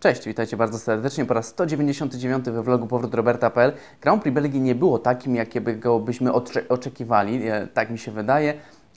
Cześć, witajcie bardzo serdecznie po raz 199 we vlogu Powrót Roberta.pl. Grand Prix Belgii nie było takim, jakiego by byśmy oczekiwali, e, tak mi się wydaje,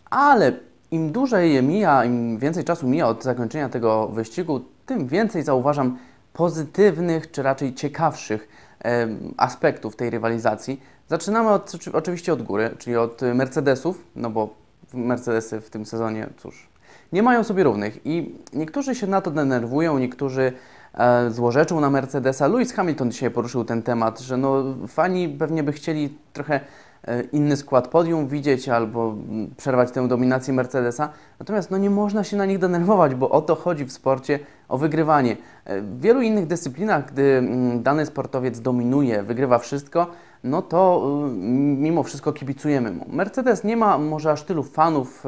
ale im dłużej je mija, im więcej czasu mija od zakończenia tego wyścigu, tym więcej zauważam pozytywnych, czy raczej ciekawszych e, aspektów tej rywalizacji. Zaczynamy od, oczywiście od góry, czyli od Mercedesów, no bo Mercedesy w tym sezonie, cóż, nie mają sobie równych i niektórzy się na to denerwują, niektórzy E, złorzeczą na Mercedesa. Lewis Hamilton dzisiaj poruszył ten temat, że no, fani pewnie by chcieli trochę e, inny skład podium widzieć albo mm, przerwać tę dominację Mercedesa. Natomiast no, nie można się na nich denerwować, bo o to chodzi w sporcie, o wygrywanie. E, w wielu innych dyscyplinach, gdy mm, dany sportowiec dominuje, wygrywa wszystko, no to mm, mimo wszystko kibicujemy mu. Mercedes nie ma może aż tylu fanów,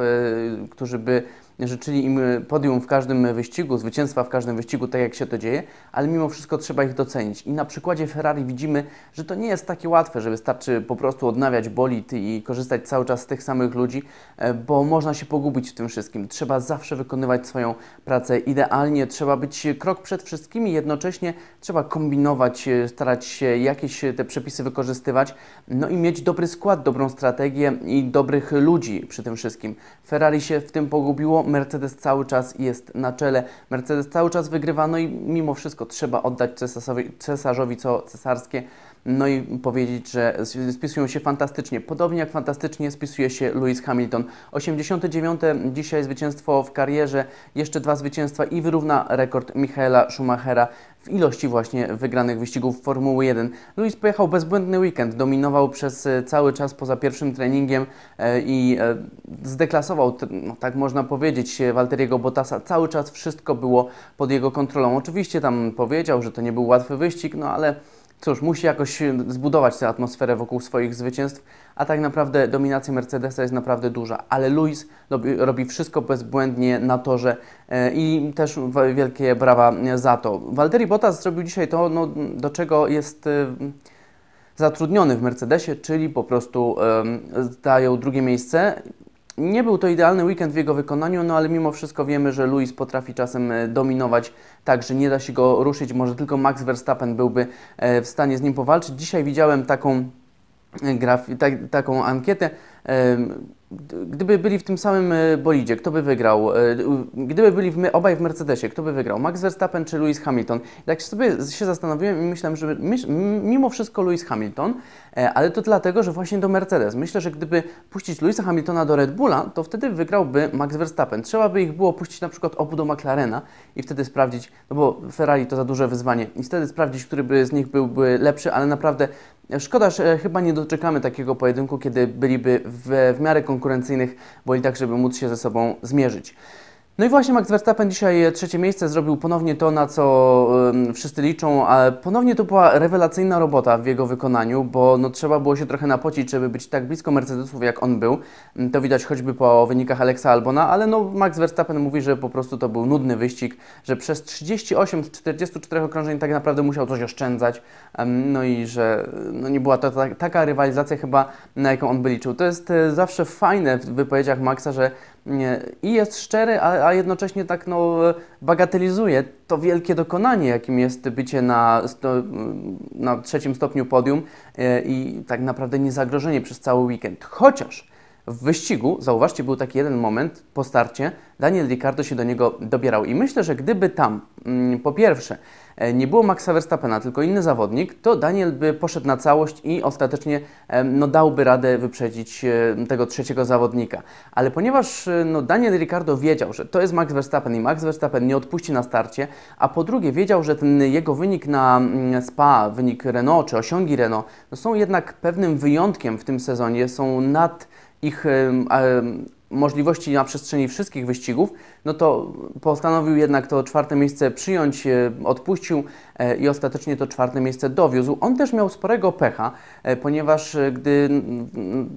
którzy by życzyli im e, podium w każdym wyścigu, zwycięstwa w każdym wyścigu, tak jak się to dzieje, ale mimo wszystko trzeba ich docenić. I na przykładzie Ferrari widzimy, że to nie jest takie łatwe, że wystarczy po prostu odnawiać Bolit i korzystać cały czas z tych samych ludzi, e, bo można się pogubić w tym wszystkim. Trzeba zawsze wykonywać swoją pracę idealnie, trzeba być krok przed wszystkimi, jednocześnie trzeba kombinować, e, starać się jakieś te przepisy wykorzystywać, no i mieć dobry skład, dobrą strategię i dobrych ludzi przy tym wszystkim. Ferrari się w tym pogubiło, Mercedes cały czas jest na czele. Mercedes cały czas wygrywa, no i mimo wszystko trzeba oddać cesarzowi, cesarzowi co cesarskie. No i powiedzieć, że spisują się fantastycznie. Podobnie jak fantastycznie spisuje się Lewis Hamilton. 89. dzisiaj zwycięstwo w karierze, jeszcze dwa zwycięstwa i wyrówna rekord Michaela Schumachera w ilości właśnie wygranych wyścigów Formuły 1. Luis pojechał bezbłędny weekend, dominował przez e, cały czas poza pierwszym treningiem e, i e, zdeklasował, no, tak można powiedzieć, Walteriego Bottasa. Cały czas wszystko było pod jego kontrolą. Oczywiście tam powiedział, że to nie był łatwy wyścig, no ale Cóż, musi jakoś zbudować tę atmosferę wokół swoich zwycięstw, a tak naprawdę dominacja Mercedesa jest naprawdę duża, ale Luis robi, wszystko bezbłędnie na torze e, i też wielkie brawa za to. Walteri Bottas zrobił dzisiaj to, no, do czego jest e, zatrudniony w Mercedesie, czyli po prostu dają drugie miejsce nie był to idealny weekend w jego wykonaniu, no ale mimo wszystko wiemy, że Luis potrafi czasem e, dominować tak, że nie da się go ruszyć. Może tylko Max Verstappen byłby e, w stanie z nim powalczyć. Dzisiaj widziałem taką graf, tak, taką ankietę. Gdyby byli w tym samym e, bolidzie, kto by wygrał? E, gdyby byli w, obaj w Mercedesie, kto by wygrał? Max Verstappen czy Lewis Hamilton? Tak sobie się zastanowiłem i myślałem, że mimo wszystko Lewis Hamilton, e, ale to dlatego, że właśnie do Mercedes. Myślę, że gdyby puścić Lewisa Hamiltona do Red Bulla, to wtedy wygrałby Max Verstappen. Trzeba by ich było puścić na przykład obu do McLarena i wtedy sprawdzić, no bo Ferrari to za duże wyzwanie, i wtedy sprawdzić, który by z nich byłby lepszy, ale naprawdę Szkoda, że chyba nie doczekamy takiego pojedynku, kiedy byliby w, w miarę konkurencyjnych, bo i tak, żeby móc się ze sobą zmierzyć. No i właśnie Max Verstappen dzisiaj e, trzecie miejsce zrobił ponownie to, na co wszyscy liczą, ale ponownie to była rewelacyjna robota w jego wykonaniu, bo no, trzeba było się trochę napocić, żeby być tak blisko Mercedesów, jak on był. Mm, to widać choćby po wynikach Alexa Albona, ale no, Max Verstappen mówi, że po prostu to był nudny wyścig, że przez 38 z 44 okrążeń tak naprawdę musiał coś oszczędzać, no i że no, nie była to ta, taka rywalizacja chyba, na jaką on by liczył. To jest e, zawsze fajne w wypowiedziach Maxa, że i jest szczery, a, a jednocześnie tak no, bagatelizuje to wielkie dokonanie, jakim jest bycie na, na trzecim stopniu podium e, i tak naprawdę niezagrożenie przez cały weekend. Chociaż w wyścigu, zauważcie, był taki jeden moment po starcie, Daniel Ricciardo się do niego dobierał i myślę, że gdyby tam, mm, po pierwsze, e, nie było Maxa Verstappena, tylko inny zawodnik, to Daniel by poszedł na całość i ostatecznie no, dałby radę wyprzedzić e, tego trzeciego zawodnika. Ale ponieważ e, no, Daniel Ricciardo wiedział, że to jest Max Verstappen i Max Verstappen nie odpuści na starcie, a po drugie wiedział, że ten jego wynik na mm, Spa, wynik Renault czy osiągi Renault no, są jednak pewnym wyjątkiem w tym sezonie, są nad ich możliwości na przestrzeni wszystkich wyścigów, no to postanowił jednak to czwarte miejsce przyjąć, e, odpuścił E, i ostatecznie to czwarte miejsce dowiózł. On też miał sporego pecha, e, ponieważ e, gdy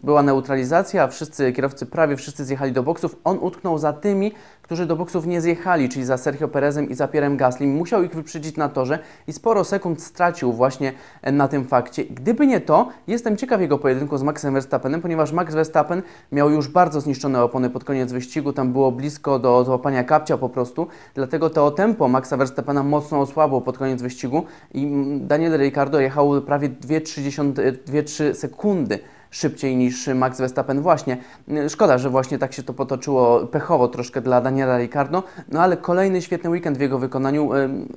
była neutralizacja, wszyscy kierowcy, prawie wszyscy zjechali do boksów, on utknął za tymi, którzy do boksów nie zjechali, czyli za Sergio Perezem i za Pierem Gaslim. Musiał ich wyprzedzić na torze i sporo sekund stracił właśnie na tym fakcie. Gdyby nie to, jestem ciekaw jego pojedynku z Maxem Verstappenem, ponieważ Max Verstappen miał już bardzo zniszczone opony pod koniec wyścigu, tam było blisko do złapania kapcia po prostu, dlatego to tempo Maxa Verstappena mocno osłabło pod koniec wyścigu wyścigu i Daniel Ricciardo jechał prawie 2,3 e, sekundy szybciej niż Max Verstappen właśnie. Szkoda, że właśnie tak się to potoczyło pechowo troszkę dla Daniela Ricciardo, no ale kolejny świetny weekend w jego wykonaniu.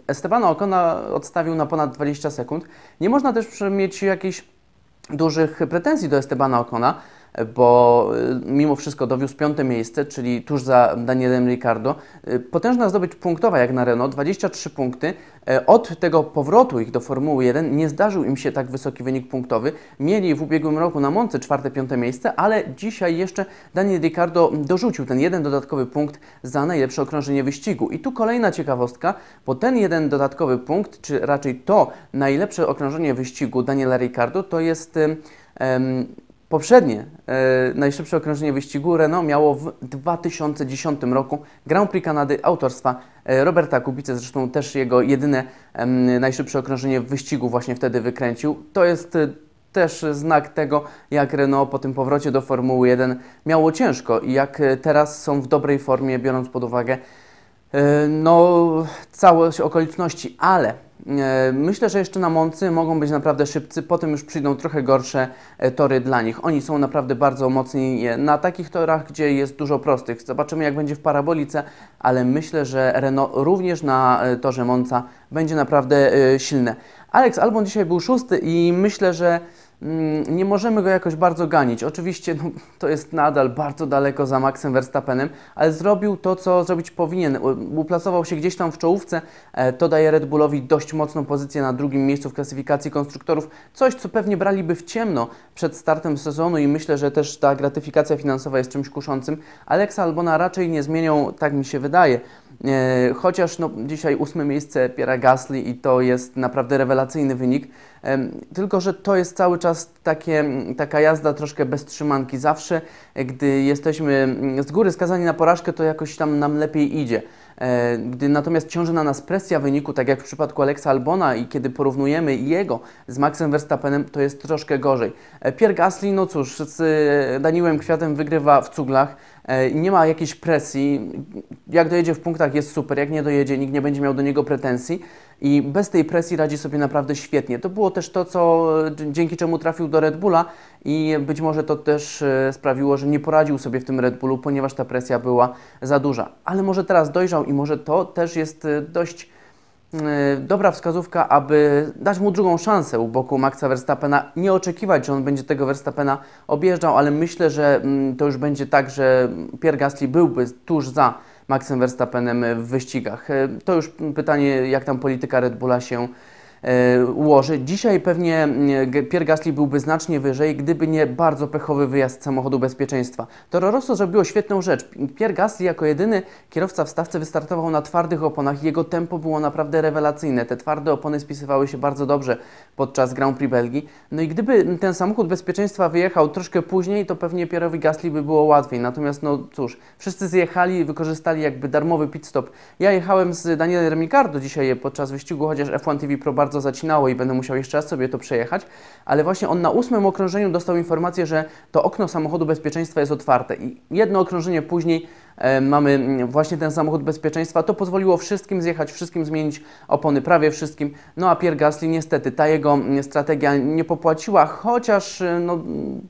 Estebana Okona odstawił na ponad 20 sekund. Nie można też mieć jakichś dużych pretensji do Estebana Okona, bo y, mimo wszystko dowiózł piąte miejsce, czyli tuż za Danielem Ricardo. Y, potężna zdobyć punktowa jak na Renault, 23 punkty. E, od tego powrotu ich do Formuły 1 nie zdarzył im się tak wysoki wynik punktowy. Mieli w ubiegłym roku na Monce czwarte, piąte miejsce, ale dzisiaj jeszcze Daniel Ricardo dorzucił ten jeden dodatkowy punkt za najlepsze okrążenie wyścigu. I tu kolejna ciekawostka, bo ten jeden dodatkowy punkt, czy raczej to najlepsze okrążenie wyścigu Daniela Ricardo, to jest... Um, Poprzednie e, najszybsze okrążenie wyścigu Renault miało w 2010 roku Grand Prix Kanady autorstwa e, Roberta Kubice, zresztą też jego jedyne e, najszybsze okrążenie w wyścigu właśnie wtedy wykręcił. To jest e, też znak tego, jak Renault po tym powrocie do Formuły 1 miało ciężko i jak e, teraz są w dobrej formie, biorąc pod uwagę e, no, okoliczności, ale E, myślę, że jeszcze na Moncy mogą być naprawdę szybcy, potem już przyjdą trochę gorsze e, tory dla nich. Oni są naprawdę bardzo mocni e, na takich torach, gdzie jest dużo prostych. Zobaczymy jak będzie w parabolice, ale myślę, że Renault również na torze Monca będzie naprawdę silne. Alex Albon dzisiaj był szósty i myślę, że Mm, nie możemy go jakoś bardzo ganić. Oczywiście no, to jest nadal bardzo daleko za Maxem Verstappenem, ale zrobił to, co zrobić powinien. Uplasował się gdzieś tam w czołówce. E, to daje Red Bullowi dość mocną pozycję na drugim miejscu w klasyfikacji konstruktorów. Coś, co pewnie braliby w ciemno przed startem sezonu i myślę, że też ta gratyfikacja finansowa jest czymś kuszącym. Aleksa Albona raczej nie zmienią, tak mi się wydaje. E, chociaż no, dzisiaj ósme miejsce Piera Gasly i to jest naprawdę rewelacyjny wynik. Tylko, że to jest cały czas takie, taka jazda troszkę bez trzymanki. Zawsze, e, gdy jesteśmy z góry skazani na porażkę, to jakoś tam nam lepiej idzie. E, gdy natomiast ciąży na nas presja wyniku, tak jak w przypadku Alexa Albona i kiedy porównujemy jego z Maxem Verstappenem, to jest troszkę gorzej. Pierre Gasly, no cóż, z Daniłem Kwiatem wygrywa w cuglach. E, nie ma jakiejś presji. Jak dojedzie w punktach jest super, jak nie dojedzie, nikt nie będzie miał do niego pretensji i bez tej presji radzi sobie naprawdę świetnie. To było też to, co, dzięki czemu trafił do Red Bulla i być może to też e, sprawiło, że nie poradził sobie w tym Red Bullu, ponieważ ta presja była za duża. Ale może teraz dojrzał i może to też jest e, dość Y, dobra wskazówka, aby dać mu drugą szansę u boku Maxa Verstappena. Nie oczekiwać, że on będzie tego Verstappena objeżdżał, ale myślę, że mm, to już będzie tak, że Pierre Gasly byłby tuż za Maxem Verstappenem w wyścigach. Y, to już pytanie, jak tam polityka Red Bulla się E, ułożyć. Dzisiaj pewnie mm, Pierre Gasly byłby znacznie wyżej, gdyby nie bardzo pechowy wyjazd samochodu bezpieczeństwa. Toro Rosso zrobiło świetną rzecz. Pierre Gasly jako jedyny kierowca w stawce wystartował na twardych oponach i jego tempo było naprawdę rewelacyjne. Te twarde opony spisywały się bardzo dobrze podczas Grand Prix Belgii. No i gdyby ten samochód bezpieczeństwa wyjechał troszkę później, to pewnie Pierre'owi Gasly by było łatwiej. Natomiast no cóż, wszyscy zjechali i wykorzystali jakby darmowy pit stop. Ja jechałem z Danielem Remicardo dzisiaj podczas wyścigu, chociaż F1 TV Pro bardzo bardzo zacinało i będę musiał jeszcze raz sobie to przejechać, ale właśnie on na ósmym okrążeniu dostał informację, że to okno samochodu bezpieczeństwa jest otwarte i jedno okrążenie później e, mamy mm, właśnie ten samochód bezpieczeństwa. To pozwoliło wszystkim zjechać, wszystkim zmienić opony, prawie wszystkim. No a Pierre Gasly niestety, ta jego mm, strategia nie popłaciła, chociaż e, no, mm,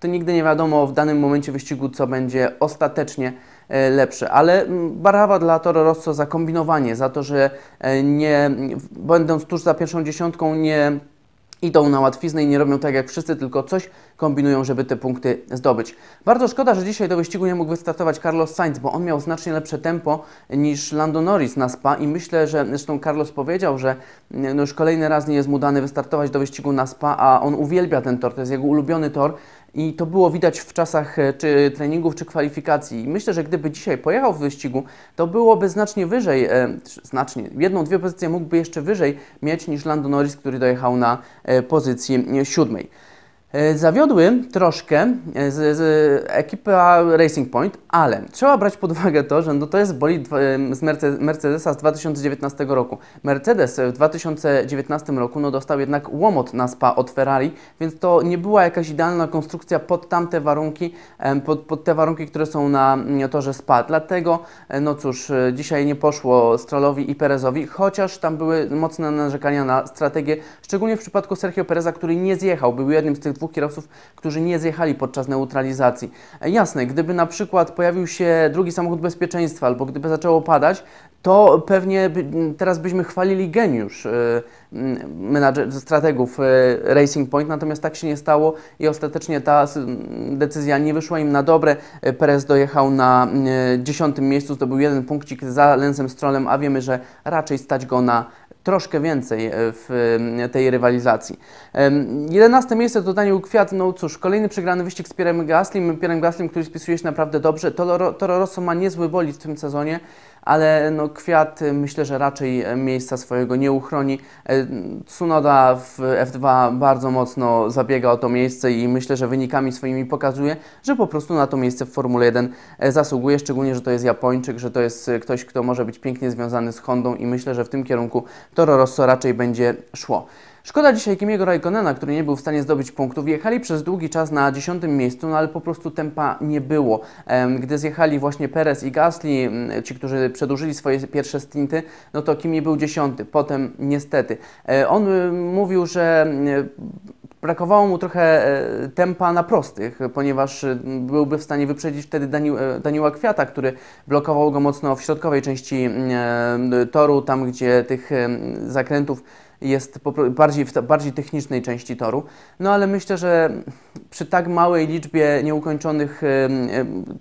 to nigdy nie wiadomo w danym momencie wyścigu, co będzie ostatecznie E, lepszy. Ale mm, barawa dla Toro Rosso za kombinowanie, za to, że e, nie, będąc tuż za pierwszą dziesiątką, nie idą na łatwiznę i nie robią tak jak wszyscy, tylko coś kombinują, żeby te punkty zdobyć. Bardzo szkoda, że dzisiaj do wyścigu nie mógł wystartować Carlos Sainz, bo on miał znacznie lepsze tempo niż Lando Norris na Spa i myślę, że zresztą Carlos powiedział, że no, już kolejny raz nie jest mu dany wystartować do wyścigu na Spa, a on uwielbia ten tor, to jest jego ulubiony tor i to było widać w czasach e, czy treningów, czy kwalifikacji. I myślę, że gdyby dzisiaj pojechał w wyścigu, to byłoby znacznie wyżej, e, znacznie, jedną, dwie pozycje mógłby jeszcze wyżej mieć niż Lando Norris, który dojechał na e, pozycji siódmej. E, Zawiodły troszkę e, z, z ekipa Racing Point, ale trzeba brać pod uwagę to, że no to jest bolid e, z Mercedesa z 2019 roku. Mercedes w 2019 roku no dostał jednak łomot na spa od Ferrari, więc to nie była jakaś idealna konstrukcja pod tamte warunki, pod, pod te warunki, które są na mm, torze spa. Dlatego, no cóż, dzisiaj nie poszło Strollowi i Perezowi, chociaż tam były mocne narzekania na strategię, szczególnie w przypadku Sergio Pereza, który nie zjechał, był jednym z tych dwóch kierowców, którzy nie zjechali podczas neutralizacji. E, jasne, gdyby na przykład pojawił się drugi samochód bezpieczeństwa albo gdyby zaczęło padać, to pewnie teraz byśmy chwalili geniusz e, menadżer, strategów e, Racing Point, natomiast tak się nie stało i ostatecznie ta decyzja nie wyszła im na dobre. Perez dojechał na dziesiątym miejscu, zdobył jeden punkcik za Lensem Strollem, a wiemy, że raczej stać go na troszkę więcej e, w e, tej rywalizacji. 11 miejsce to Daniel Kwiat, no cóż, kolejny przegrany wyścig z Pierrem Gaslim, Pierrem Gaslim, który spisuje się naprawdę dobrze. Toro, Toro Rosso ma niezły boli w tym sezonie ale no, kwiat myślę, że raczej e, miejsca swojego nie uchroni. Tsunoda e, w F2 bardzo mocno zabiega o to miejsce i myślę, że wynikami swoimi pokazuje, że po prostu na to miejsce w Formule 1 e, zasługuje, szczególnie, że to jest Japończyk, że to jest ktoś, kto może być pięknie związany z Hondą i myślę, że w tym kierunku Toro Rosso raczej będzie szło. Szkoda dzisiaj Kimiego Raikkonena, który nie był w stanie zdobyć punktów. Jechali przez długi czas na dziesiątym miejscu, no ale po prostu tempa nie było. Gdy zjechali właśnie Perez i Gasly, ci, którzy przedłużyli swoje pierwsze stinty, no to Kimi był dziesiąty, potem niestety. E, on y, mówił, że y, brakowało mu trochę e, tempa na prostych, ponieważ y, byłby w stanie wyprzedzić wtedy Daniela Daniła Kwiata, który blokował go mocno w środkowej części e, toru, tam gdzie tych zakrętów jest bardziej w bardziej technicznej części toru. No ale myślę, że przy tak małej liczbie nieukończonych,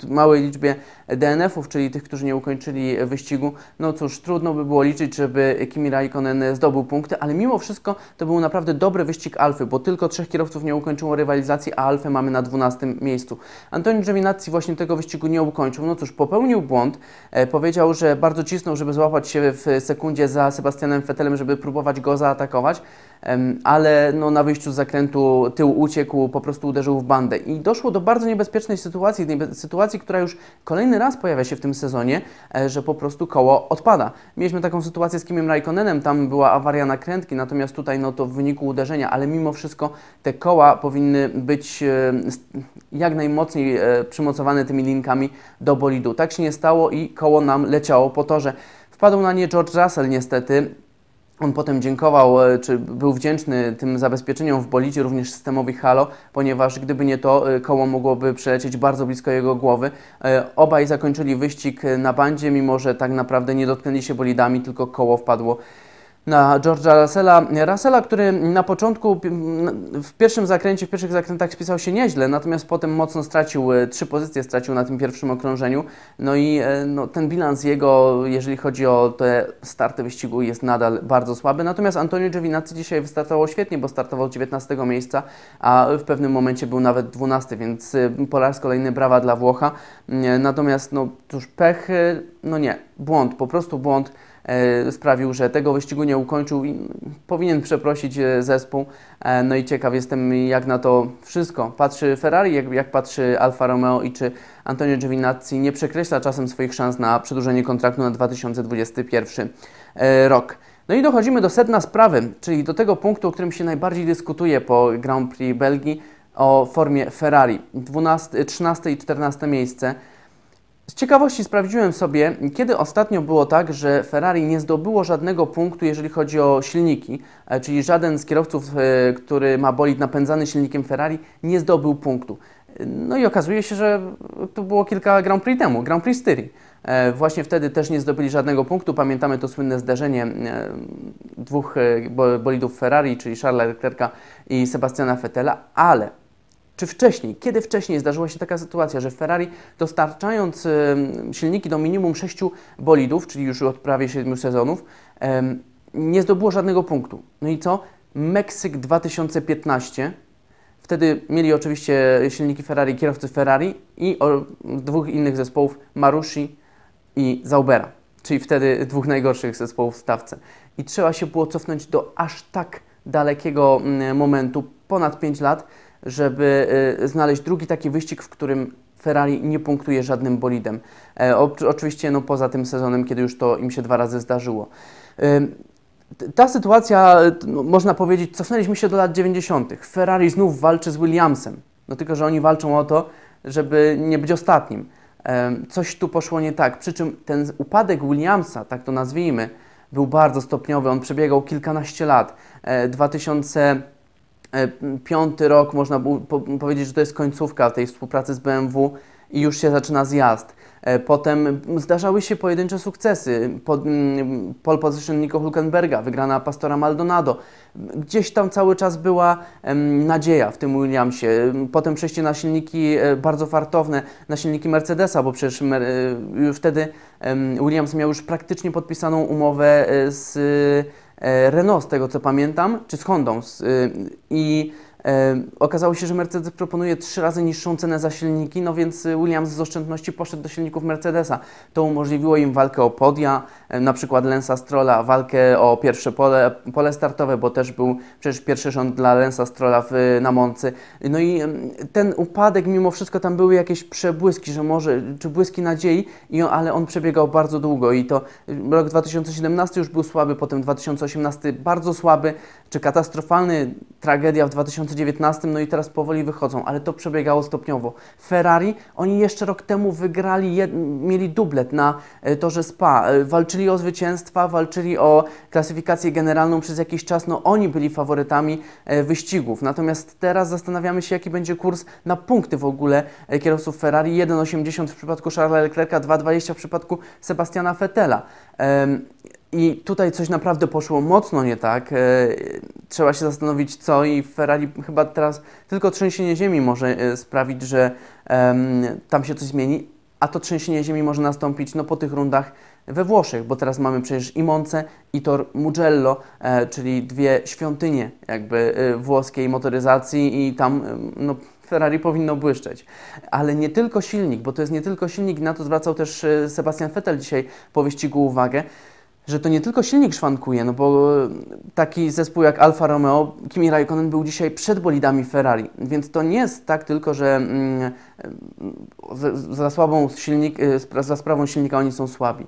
małej liczbie DNF-ów, czyli tych, którzy nie ukończyli wyścigu, no cóż, trudno by było liczyć, żeby Kimi Raikkonen zdobył punkty, ale mimo wszystko to był naprawdę dobry wyścig Alfy, bo tylko trzech kierowców nie ukończyło rywalizacji, a Alfę mamy na 12 miejscu. Antoni Giovinazzi właśnie tego wyścigu nie ukończył. No cóż, popełnił błąd, e, powiedział, że bardzo cisnął, żeby złapać się w sekundzie za Sebastianem Fetelem, żeby próbować go za zaatakować, ale no, na wyjściu z zakrętu tył uciekł, po prostu uderzył w bandę. I doszło do bardzo niebezpiecznej sytuacji, sytuacji, która już kolejny raz pojawia się w tym sezonie, e, że po prostu koło odpada. Mieliśmy taką sytuację z Kimiem Raikkonenem, tam była awaria nakrętki, natomiast tutaj no, to w wyniku uderzenia, ale mimo wszystko te koła powinny być e, jak najmocniej e, przymocowane tymi linkami do bolidu. Tak się nie stało i koło nam leciało po torze. Wpadł na nie George Russell niestety, on potem dziękował, e, czy był wdzięczny tym zabezpieczeniom w bolicie, również systemowi Halo, ponieważ gdyby nie to, e, koło mogłoby przelecieć bardzo blisko jego głowy. E, obaj zakończyli wyścig na bandzie, mimo że tak naprawdę nie dotknęli się bolidami, tylko koło wpadło na George'a Russella. Russella, który na początku w pierwszym zakręcie, w pierwszych zakrętach spisał się nieźle, natomiast potem mocno stracił, e, trzy pozycje stracił na tym pierwszym okrążeniu. No i e, no, ten bilans jego, jeżeli chodzi o te starty wyścigu, jest nadal bardzo słaby. Natomiast Antonio Giovinazzi dzisiaj wystartował świetnie, bo startował 19 miejsca, a w pewnym momencie był nawet 12, więc e, po raz kolejny brawa dla Włocha. Natomiast, no cóż, pech, no nie, błąd, po prostu błąd. E, sprawił, że tego wyścigu nie ukończył i powinien przeprosić e, zespół. E, no i ciekaw jestem, jak na to wszystko patrzy Ferrari, jak, jak patrzy Alfa Romeo i czy Antonio Giovinazzi nie przekreśla czasem swoich szans na przedłużenie kontraktu na 2021 rok. No i dochodzimy do sedna sprawy, czyli do tego punktu, o którym się najbardziej dyskutuje po Grand Prix Belgii, o formie Ferrari. 12, 13 i 14 miejsce z ciekawości sprawdziłem sobie, kiedy ostatnio było tak, że Ferrari nie zdobyło żadnego punktu, jeżeli chodzi o silniki, e, czyli żaden z kierowców, e, który ma bolid napędzany silnikiem Ferrari, nie zdobył punktu. E, no i okazuje się, że to było kilka Grand Prix temu, Grand Prix Styrii. Właśnie wtedy też nie zdobyli żadnego punktu. Pamiętamy to słynne zdarzenie dwóch bolidów Ferrari, czyli Charlesa Leclerca i Sebastiana Vettela, ale czy wcześniej, kiedy wcześniej zdarzyła się taka sytuacja, że Ferrari dostarczając silniki do minimum 6 bolidów, czyli już od prawie 7 sezonów, nie zdobyło żadnego punktu? No i co? Meksyk 2015. Wtedy mieli oczywiście silniki Ferrari, kierowcy Ferrari i dwóch innych zespołów, Marushi i Zaubera, czyli wtedy dwóch najgorszych zespołów w stawce. I trzeba się było cofnąć do aż tak dalekiego mm, momentu, ponad 5 lat, żeby y, znaleźć drugi taki wyścig, w którym Ferrari nie punktuje żadnym bolidem. E, oczywiście no, poza tym sezonem, kiedy już to im się dwa razy zdarzyło. Ta sytuacja, no, można powiedzieć, cofnęliśmy się do lat 90. Ferrari znów walczy z Williamsem. No tylko, że oni walczą o to, żeby nie być ostatnim. Coś tu poszło nie tak. Przy czym ten upadek Williamsa, tak to nazwijmy, był bardzo stopniowy. On przebiegał kilkanaście lat. 2000 e, E, piąty rok można powiedzieć, że to jest końcówka tej współpracy z BMW i już się zaczyna zjazd. E, potem zdarzały się pojedyncze sukcesy. Pod, mm, pole position Nico Hulkenberga, wygrana Pastora Maldonado. Gdzieś tam cały czas była nadzieja w tym Williamsie. Potem przejście na silniki e, bardzo fartowne, na silniki Mercedesa, bo przecież wtedy Williams miał już praktycznie podpisaną umowę z E, Renault, z tego co pamiętam, czy z Hondą. Z, y, I Okazało się, że Mercedes proponuje trzy razy niższą cenę za silniki, no więc y, Williams z oszczędności poszedł do silników Mercedesa. To umożliwiło im walkę o podia, na przykład Lensa Strola, walkę o pierwsze pole, pole startowe, bo też był przecież pierwszy rząd dla Lensa Strola w, na Moncy. No i ten upadek, mimo wszystko tam były jakieś przebłyski, że może, czy błyski nadziei, i on, ale on przebiegał bardzo długo i to y, rok 2017 już był słaby, potem 2018 bardzo słaby, czy katastrofalny tragedia w 2019, no i teraz powoli wychodzą, ale to przebiegało stopniowo. Ferrari, oni jeszcze rok temu wygrali, jed... mieli dublet na e, torze Spa, e, walczyli o zwycięstwa, walczyli o klasyfikację generalną przez jakiś czas, no oni byli faworytami e, wyścigów. Natomiast teraz zastanawiamy się, jaki będzie kurs na punkty w ogóle kierowców Ferrari, 1,80 w przypadku Charlesa Leclerca, 2,20 w przypadku Sebastiana Fettela. I tutaj coś naprawdę poszło mocno nie tak. E, trzeba się zastanowić, co i Ferrari chyba teraz tylko trzęsienie ziemi może e, sprawić, że tam się coś zmieni, a to trzęsienie ziemi może nastąpić no, po tych rundach we Włoszech, bo teraz mamy przecież i Monce, i Tor Mugello, e, czyli dwie świątynie jakby włoskiej motoryzacji i tam no, Ferrari powinno błyszczeć. Ale nie tylko silnik, bo to jest nie tylko silnik, na to zwracał też Sebastian Vettel dzisiaj po wyścigu uwagę, że to nie tylko silnik szwankuje, no bo e, taki zespół jak Alfa Romeo, Kimi Raikkonen był dzisiaj przed bolidami Ferrari, więc to nie jest tak tylko, że mm, e, za, za, słabą silnik, e, za sprawą silnika oni są słabi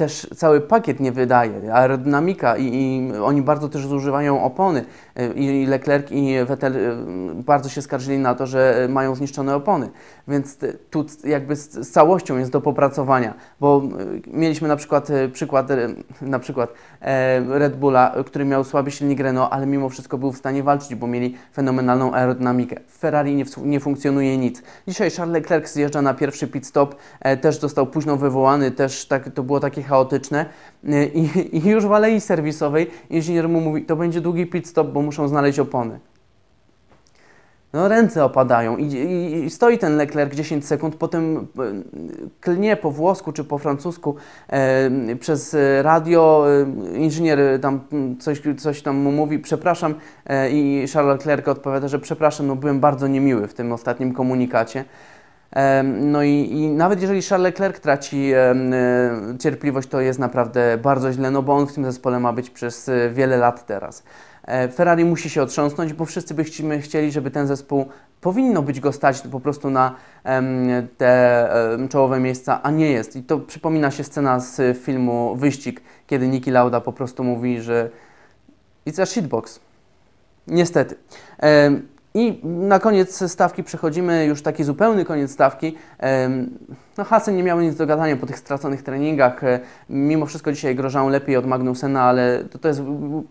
też cały pakiet nie wydaje, aerodynamika i, i oni bardzo też zużywają opony. I Leclerc i Vettel y, bardzo się skarżyli na to, że mają zniszczone opony. Więc tu jakby z całością jest do popracowania, bo y, mieliśmy na przykład y, przykład, na przykład e, Red Bulla, który miał słaby silnik Renault, ale mimo wszystko był w stanie walczyć, bo mieli fenomenalną aerodynamikę. W Ferrari nie, nie funkcjonuje nic. Dzisiaj Charles Leclerc zjeżdża na pierwszy pit stop, e, też został późno wywołany, też tak, to było takie chaotyczne y, i, i już w alei serwisowej inżynier mu mówi, to będzie długi pit stop, bo muszą znaleźć opony. No ręce opadają I, i, i, stoi ten Leclerc 10 sekund, potem y, klnie po włosku czy po francusku e, przez radio, e, inżynier tam coś, coś tam mu mówi, przepraszam e, i Charles Leclerc odpowiada, że przepraszam, no byłem bardzo niemiły w tym ostatnim komunikacie. No i, i, nawet jeżeli Charles Leclerc traci e, cierpliwość, to jest naprawdę bardzo źle, no bo on w tym zespole ma być przez e, wiele lat teraz. E, Ferrari musi się otrząsnąć, bo wszyscy byśmy chcieli, żeby ten zespół powinno być go stać po prostu na te czołowe miejsca, a nie jest. I to przypomina się scena z filmu Wyścig, kiedy Niki Lauda po prostu mówi, że it's a shitbox. Niestety. I na koniec stawki przechodzimy, już taki zupełny koniec stawki. No Hasen nie miał nic do gadania po tych straconych treningach. E, mimo wszystko dzisiaj grożą lepiej od Magnusena, ale to, to jest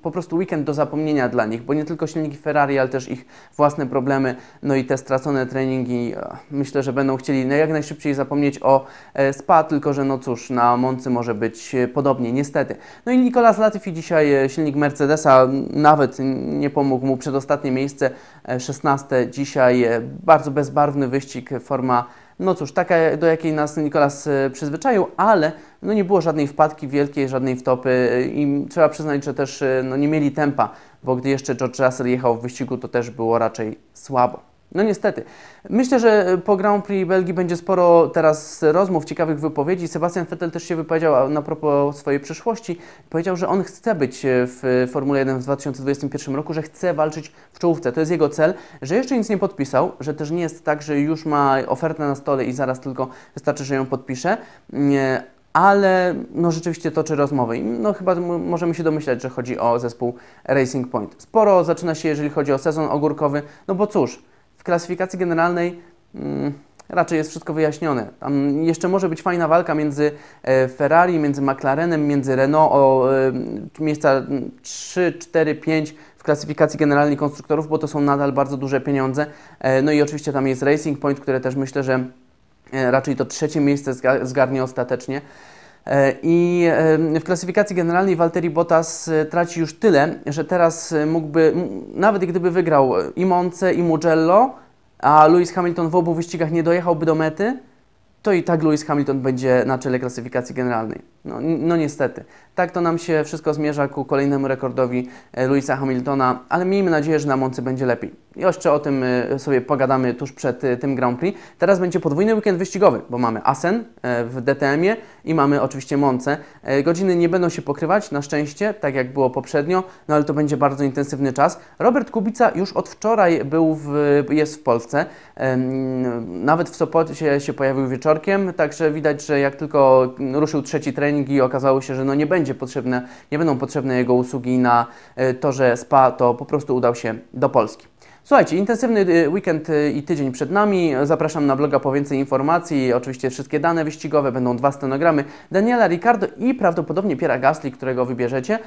po prostu weekend do zapomnienia dla nich, bo nie tylko silniki Ferrari, ale też ich własne problemy, no i te stracone treningi. E, myślę, że będą chcieli jak najszybciej zapomnieć o e, SPA, tylko że no cóż, na Moncy może być podobnie, niestety. No i Nicolas Latifi dzisiaj silnik Mercedesa nawet nie pomógł mu przedostatnie miejsce 16 dzisiaj, e, bardzo bezbarwny wyścig, e, forma, no cóż, taka do jakiej nas Nikolas e, przyzwyczaił, ale no nie było żadnej wpadki wielkiej, żadnej wtopy i trzeba przyznać, że też no nie mieli tempa, bo gdy jeszcze George Russell jechał w wyścigu, to też było raczej słabo. No niestety. Myślę, że po Grand Prix Belgii będzie sporo teraz rozmów, ciekawych wypowiedzi. Sebastian Vettel też się wypowiedział na propos swojej przyszłości. Powiedział, że on chce być e, w Formule 1 w 2021 roku, że chce walczyć w czołówce. To jest jego cel, że jeszcze nic nie podpisał, że też nie jest tak, że już ma ofertę na stole i zaraz tylko wystarczy, że ją podpisze, ale no rzeczywiście toczy rozmowy i no chyba możemy się domyślać, że chodzi o zespół Racing Point. Sporo zaczyna się, jeżeli chodzi o sezon ogórkowy, no bo cóż, klasyfikacji generalnej mm, raczej jest wszystko wyjaśnione. Tam jeszcze może być fajna walka między e, Ferrari, między McLarenem, między Renault o e, miejsca 3, 4, 5 w klasyfikacji generalnej konstruktorów, bo to są nadal bardzo duże pieniądze. E, no i oczywiście tam jest Racing Point, które też myślę, że raczej to trzecie miejsce zgarnie ostatecznie. E, I w klasyfikacji generalnej Walteri Bottas e, traci już tyle, że teraz mógłby, nawet gdyby wygrał e, i Monce, i Mugello, a Lewis Hamilton w obu wyścigach nie dojechałby do mety, to i tak Lewis Hamilton będzie na czele klasyfikacji generalnej. No, no, niestety. Tak to nam się wszystko zmierza ku kolejnemu rekordowi e, Louisa Hamiltona, ale miejmy nadzieję, że na Moncy będzie lepiej. Jeszcze o tym e, sobie pogadamy tuż przed e, tym Grand Prix. Teraz będzie podwójny weekend wyścigowy, bo mamy Asen w DTM-ie i mamy oczywiście Monce. Godziny nie będą się pokrywać, na szczęście, tak jak było poprzednio, no ale to będzie bardzo intensywny czas. Robert Kubica już od wczoraj był w, jest w Polsce. Nawet w Sopocie się pojawił wieczorkiem, także widać, że jak tylko ruszył trzeci trening, treningi, okazało się, że no nie, będzie potrzebne, nie będą potrzebne jego usługi na e, torze SPA, to po prostu udał się do Polski. Słuchajcie, intensywny e, weekend e, i tydzień przed nami. Zapraszam na bloga po więcej informacji. Oczywiście wszystkie dane wyścigowe, będą dwa stenogramy Daniela Ricardo i prawdopodobnie Piera Gasly, którego wybierzecie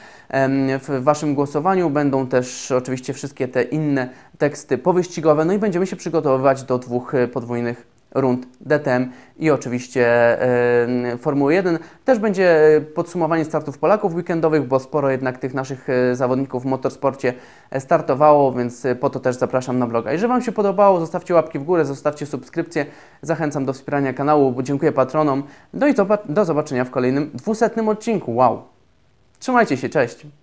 w Waszym głosowaniu. Będą też oczywiście wszystkie te inne teksty powyścigowe. No i będziemy się przygotowywać do dwóch podwójnych rund DTM i oczywiście e, Formuły 1. Też będzie e, podsumowanie startów Polaków weekendowych, bo sporo jednak tych naszych e, zawodników w motorsporcie startowało, więc po to też zapraszam na bloga. Jeżeli Wam się podobało, zostawcie łapki w górę, zostawcie subskrypcję. Zachęcam do wspierania kanału, dziękuję patronom. No i do, do zobaczenia w kolejnym 200 odcinku. Wow! Trzymajcie się, cześć!